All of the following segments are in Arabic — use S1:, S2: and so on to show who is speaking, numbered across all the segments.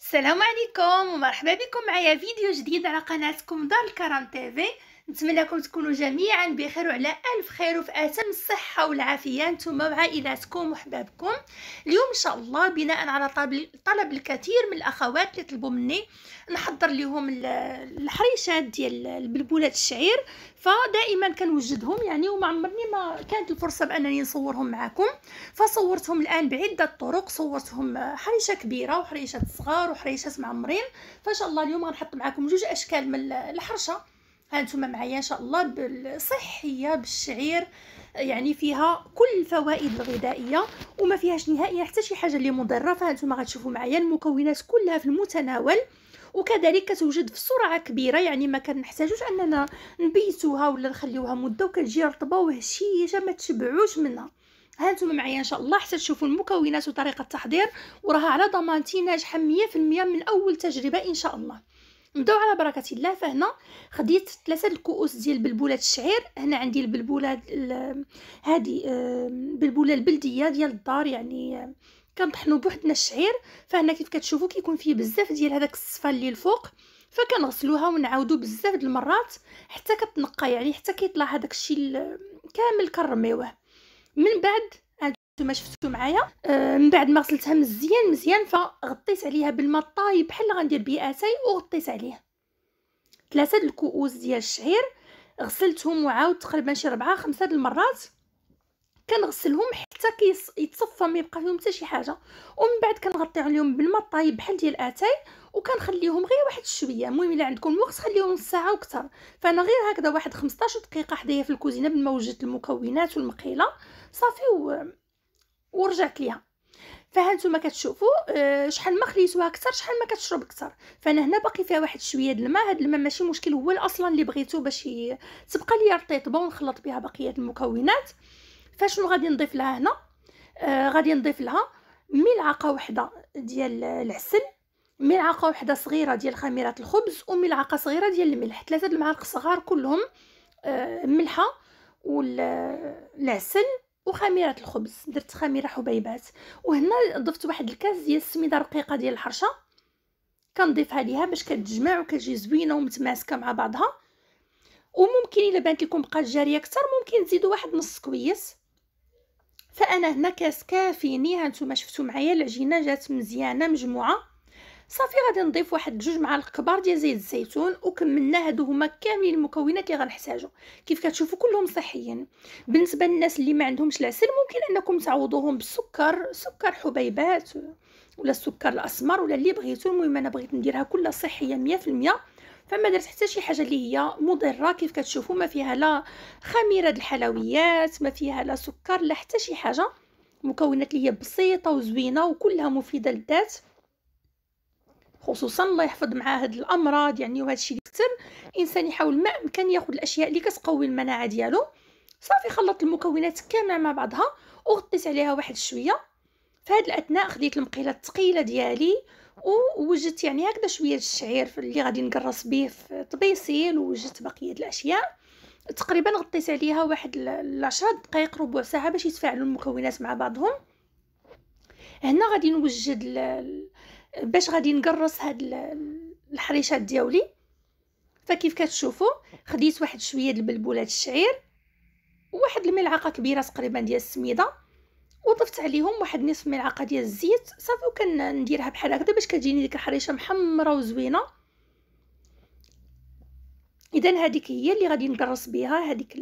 S1: السلام عليكم ومرحبا بكم معايا فيديو جديد على قناتكم دار الكرم تيفي نتمنىكم تكونوا جميعا بخير وعلى الف خير وفي اتم الصحه والعافيه نتوما وعائلاتكم وحبابكم اليوم ان شاء الله بناء على طلب الكثير من الاخوات اللي طلبوا مني نحضر لهم الحريشات ديال البلبولات الشعير فدائما كنوجدهم يعني وما عمرني ما كانت الفرصه بانني نصورهم معكم فصورتهم الان بعده طرق صورتهم حريشه كبيره وحريشه صغار وحريشات معمرين فان شاء الله اليوم غنحط معكم جوج اشكال من الحرشه هانتوما معايا ان شاء الله بالصحيه بالشعير يعني فيها كل الفوائد الغذائيه وما فيهاش نهائيا حتى شي حاجه اللي مضره فهانتوما غتشوفوا معايا المكونات كلها في المتناول وكذلك كتوجد بسرعه كبيره يعني ما كنحتاجوش اننا نبيتوها ولا نخليوها مده وكتجي رطبه وهشيشه ما تشبعوش منها هانتوما معايا ان شاء الله حتى تشوفوا المكونات وطريقه التحضير وراها على ضمانتي ناجحه 100% من اول تجربه ان شاء الله نبداو على بركه الله فهنا خديت ثلاثه الكؤوس ديال بلبولات الشعير هنا عندي البلبوله هذه البلبوله البلديه ديال الدار يعني كنطحنوا بوحدنا الشعير فهنا كيف كتشوفوا كيكون فيه بزاف ديال هذاك الصفه اللي الفوق فكنغسلوها ونعاودو بزاف د المرات حتى كتنقى يعني حتى كيطلع هذاك الشيء كامل كنرميوه من بعد كما شفتو معايا آه من بعد ما غسلتها مزيان مزيان فغطيت عليها بالماء الطايب بحال اللي غندير بيه اتاي وغطيت عليه ثلاثه د الكؤوس ديال الشعير غسلتهم وعاود تقريبا شي ربعة خمسة د المرات كنغسلهم حتى كيتصفى ما يبقى فيهم حتى شي حاجه ومن بعد كنغطي عليهم بالماء الطايب بحال ديال اتاي وكنخليهم غير واحد الشويه المهم الا عندكم الوقت خليهم نص ساعه وكثر فانا غير هكذا واحد 15 دقيقه حدايا في الكوزينه بما وجدت المكونات والمقيله صافي و ورجعت ليها فها نتوما كتشوفوا آه، شحال ما خليتوها اكثر شحال ما كتشرب اكثر فانا هنا باقي فيها واحد شويه د الماء هاد الماء ماشي مشكل هو اصلا اللي بغيتو باش تبقى ليا رطيطبه ونخلط بها بقيه المكونات فشنو غادي نضيف لها هنا آه غادي نضيف لها ملعقه واحده ديال العسل ملعقه واحده صغيره ديال خميره الخبز وملعقه صغيره ديال الملح ثلاثه د المعالق صغار كلهم آه ملحه والعسل وخميره الخبز درت خميره حبيبات وهنا ضفت واحد الكاس ديال السميده رقيقه ديال الحرشه كنضيفها ليها باش كتجمع وكتجي زوينه ومتماسكه مع بعضها وممكن الا بانت لكم بقات جاريه اكثر ممكن تزيدوا واحد نص كويس فانا هنا كاس كافيني ها نتوما شفتوا معايا العجينه جات مزيانه مجموعه صافي غادي نضيف واحد جوج معالق كبار ديال زيت الزيتون وكملنا هادو هما كاملين المكونات اللي غنحتاجو كيف كتشوفوا كلهم صحيين بالنسبه للناس اللي ما عندهمش العسل ممكن انكم تعوضوهم بالسكر سكر حبيبات ولا السكر الاسمر ولا اللي بغيتو المهم انا بغيت نديرها كلها صحيه 100% فما درت حتى شي حاجه اللي هي مضره كيف كتشوفوا ما فيها لا خميره الحلويات ما فيها لا سكر لا حتى شي حاجه مكونات اللي هي بسيطه وزوينه وكلها مفيده للذات خصوصا الله يحفظ مع هاد الامراض يعني وهذا الشيء كثر الانسان يحاول ما امكن ياخذ الاشياء اللي كتقوي المناعه ديالو صافي خلط المكونات كامله مع بعضها وغطيت عليها واحد شويه في الاثناء خديت المقيله الثقيله ديالي ووجدت يعني هكذا شويه الشعير اللي غادي نقرص به في طبيسيل ووجدت بقيه الاشياء تقريبا غطيت عليها واحد 10 دقائق ربع ساعه باش يتفاعلوا المكونات مع بعضهم هنا غادي نوجد باش غادي نقرص هاد الحريشات دياولي فكيف كتشوفوا خديت واحد شويه البلبولات الشعير واحد الملعقه كبيره تقريبا ديال السميده وضفت عليهم واحد نصف ملعقه ديال الزيت صافي وكنديرها بحال هكذا باش كتجيني ديك الحريشه محمره وزوينه اذا هذيك هي اللي غادي نقرص بها هذيك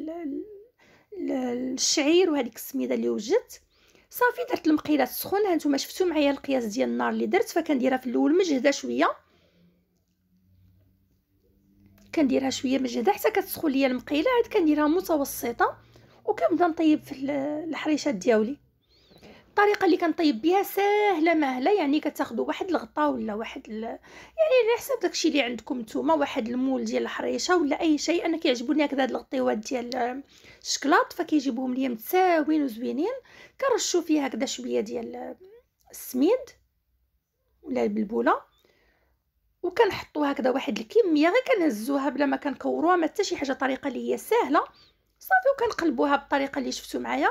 S1: الشعير وهذيك السميده اللي وجدت صافي درت المقيلات سخون هانتوما شفتو معايا القياس ديال النار اللي درت فكنديرها في الاول مجهده شويه كنديرها شويه مجهده حتى كتسخن ليا المقيله عاد كنديرها متوسطه وكنبدا نطيب في الحريشات ديالي الطريقه اللي كنطيب بها ساهله ماهله يعني كتاخذوا واحد الغطاء ولا واحد ال... يعني على حساب داكشي اللي عندكم نتوما واحد المول ديال الحريشه ولا اي شيء انا كيعجبوني هكذا هاد الغطيوات ديال الشكلاط فكيجيبوهم ليا متساويين وزوينين كنرشوا فيه هكذا شويه ديال السميد ولا البلبوله وكنحطوا هكذا واحد الكميه غير كنهزوها بلا ما كنكوروها ما حتى شي حاجه طريقه اللي هي سهله صافي وكنقلبوها بالطريقه اللي شفتوا معايا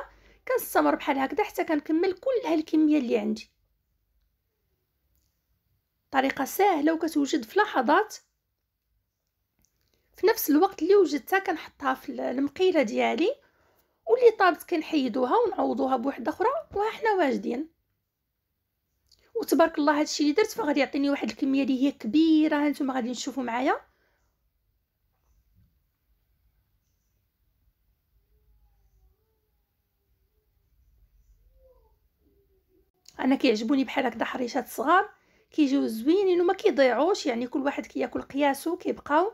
S1: كنستمر بحال هكذا حتى كنكمل كل هالكميه اللي عندي طريقه سهله وكتوجد في لحظات في نفس الوقت اللي وجدتها كنحطها في المقيله ديالي واللي طابت كنحيدوها ونعوضوها بوحده اخرى وها حنا واجدين وتبارك الله الشيء اللي درت فغادي يعطيني واحد الكميه اللي هي كبيره هانتوما غادي تشوفوا معايا انا كيعجبوني بحال هكذا حريشات صغار كيجيو زوينين وما كيضيعوش يعني كل واحد كياكل قياسو كيبقاو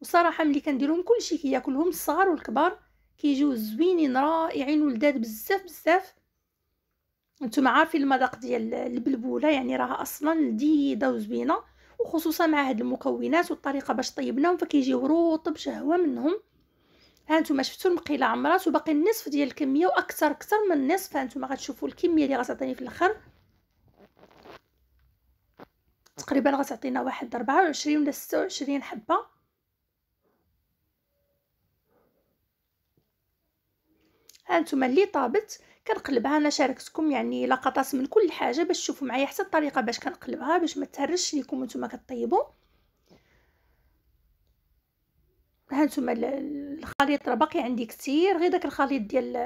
S1: وصراحه ملي كنديرهم كلشي كياكلهم الصغار والكبار كيجيو زوينين رائعين ولداد بزاف بزاف نتوما عارفين المذاق ديال البلبوله يعني راها اصلا لذيذه وزوينه وخصوصا مع هاد المكونات والطريقه باش طيبناهم فكيجيو رطب شهوه منهم هانتوما شفتوا المقيله عمرات وباقي النصف ديال الكميه واكثر اكثر من النصف هانتوما غتشوفوا الكميه اللي غتعطيني في الاخر تقريبا غتعطينا واحد 24 ولا 26 حبه هانتوما اللي طابت كنقلبها انا شاركتكم يعني لقطات من كل حاجه باش تشوفوا معايا حتى الطريقه باش كنقلبها باش ما تهرش ليكم نتوما كطيبوا هانتوما الخليط راه باقي عندي كثير غير داك الخليط ديال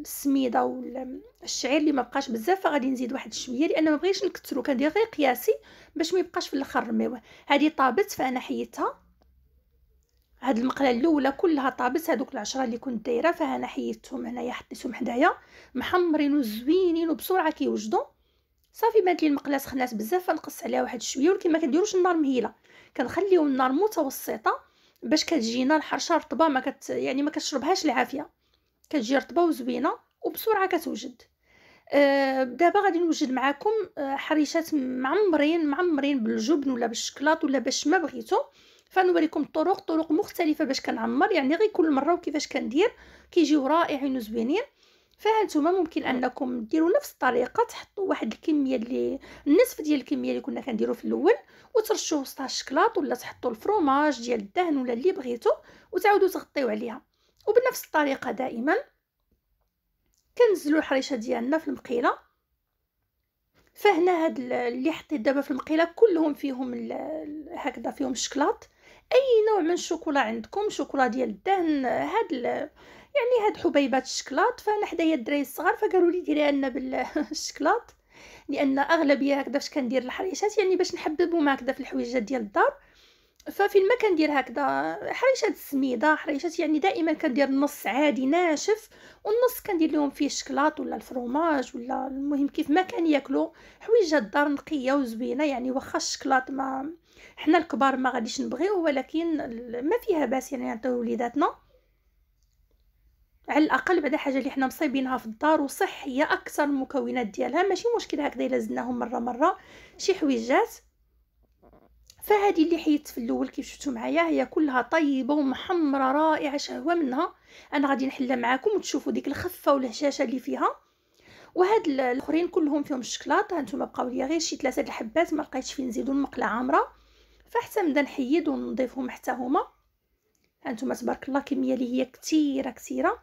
S1: السميده والشعير اللي ما بقاش بزاف فغادي نزيد واحد شويه لان ما بغيتش نكثرو كندير غير قياسي باش ما يبقاش في الاخر رميوه هذه طابت فانا حيدتها هاد المقله الاولى كلها طابت هذوك العشرة اللي كنت دايره فانا حيدتهم هنايا حطيتهم حدايا محمرين وزوينين وبسرعه كيوجدوا صافي بانت لي المقله سخنات بزاف فنقص عليها واحد شويه ولكن ما كنديروش النار مهيله كنخليو النار متوسطه باش كتجينا الحرشه رطبه ما كت يعني ما كتشربهاش العافيه كتجي رطبه وزوينه وبسرعه كتوجد أه دابا غادي نوجد معكم آه، حريشات معمرين معمرين بالجبن ولا بالشكلاط ولا باش ما بغيتو فنوريكم الطرق طرق مختلفه باش كنعمر يعني غير كل مره وكيفاش كندير كيجيو رائعين وزوينين فهانتوما ممكن انكم ديروا نفس الطريقه تحطوا واحد الكميه اللي النصف ديال الكميه اللي كنا كنديرو في الاول وترشوا وسطها الشكلاط ولا تحطوا الفروماج ديال الدهن ولا اللي بغيتو وتعاودوا تغطيو عليها وبنفس الطريقه دائما كنزلوا الحريشه ديالنا في المقيله فهنا هاد اللي حطيت دابا في المقيله كلهم فيهم هكذا فيهم الشكلاط اي نوع من الشوكولا عندكم شوكولا ديال الدهن هاد يعني هاد حبيبات الشكلاط فانا حدايا الدراري الصغار فقالوا لي ديريها لنا بالشكلاط لان اغلبيه هكذا فاش كندير الحريشات يعني باش نحببهم هكذا في الحويجه ديال الدار ففين ما كندير هكذا حريشات السميده حريشات يعني دائما كندير النص عادي ناشف والنص كندير لهم فيه الشكلاط ولا الفروماج ولا المهم كيف ما كان ياكلوا حويجه الدار نقيه وزوينه يعني واخا الشكلاط ما حنا الكبار ما غاديش نبغيو ولكن ما فيها باس يعني نعطيو وليداتنا على الاقل بعدا حاجه اللي حنا مصيبينها في الدار وصحيه اكثر المكونات ديالها ماشي مشكل هكذا الا زدناهم مره مره شي حويجات فهذه اللي حيدت في الاول كيف شفتوا معايا هي كلها طيبه ومحمره رائعه شهوه منها انا غادي نحلها معاكم وتشوفوا ديك الخفه والهشاشه اللي فيها وهاد الاخرين كلهم فيهم الشكلاط هانتوما بقاو ليا غير شي ثلاثه د الحبات ما لقيتش فين نزيدو المقله عامره فحتى نبدا نحيد ونضيفهم حتى هما هانتوما تبارك الله كميه اللي هي كثيره كثيره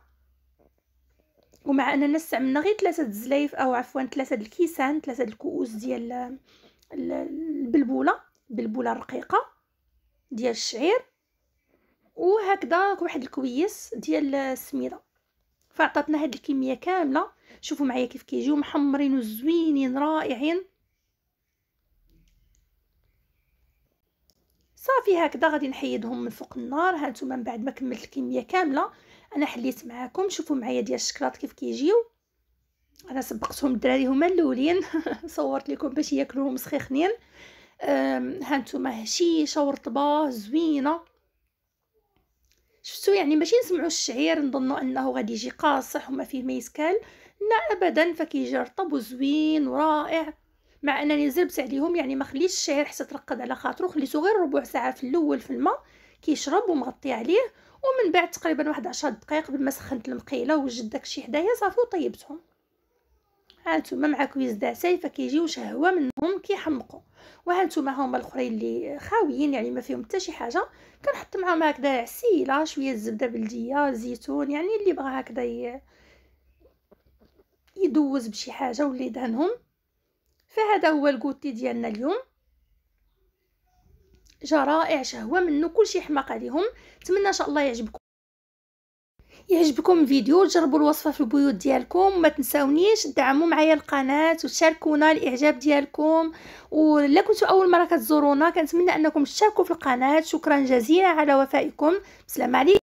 S1: ومع اننا استعملنا غير ثلاثه الزلايف او عفوا ثلاثه الكيسان ثلاثه الكؤوس ديال البلبوله البلبوله الرقيقه ديال الشعير وهكذا واحد الكويس ديال السميده فعطاتنا هذه الكميه كامله شوفوا معايا كيف كيجيو محمرين وزوينين رائعين صافي هكذا غادي نحيدهم من فوق النار هانتوما من بعد ما كملت الكميه كامله انا حليت معاكم شوفوا معايا ديال الشكلاط كيف كيجيو انا سبقتهم الدراري هما الاولين صورت لكم باش ياكلوهم سخيخنين ها نتوما هشيشه ورطبه زوينه شفتوا يعني ماشي نسمعوا الشعير نظنوا انه غادي يجي قاصح وما فيه ما يسكال لا ابدا فكيجي رطب وزوين ورائع مع انني زربت عليهم يعني ما خليتش الشعير حتى ترقد على خاطرو خليته غير ربع ساعه في الاول في الماء كيشرب ومغطي عليه ومن بعد تقريبا واحد 10 دقائق بما سخنت المقيله وجد داكشي حدايا صافي وطيبتهم هانتوما مع كويز دعساي فكيجيو شهوه منهم كيحمقوا وهانتوما هما الاخرين اللي خاويين يعني ما فيهم حتى شي حاجه كنحط معاهم هكذا عسيله شويه زبده بلديه زيتون يعني اللي بغى هكذا ي... يدوز بشي حاجه ولا دهنهم فهذا هو الكوتي ديالنا اليوم رائع شهوه منه كلشي حماق عليهم نتمنى ان شاء الله يعجبكم يعجبكم الفيديو جربوا الوصفه في البيوت ديالكم ما تنساونيش تدعموا معايا القناه وتشاركونا الاعجاب ديالكم ولا كنتوا اول مره كتزورونا كنتمنى انكم تشاركوا في القناه شكرا جزيلا على وفائكم السلام عليكم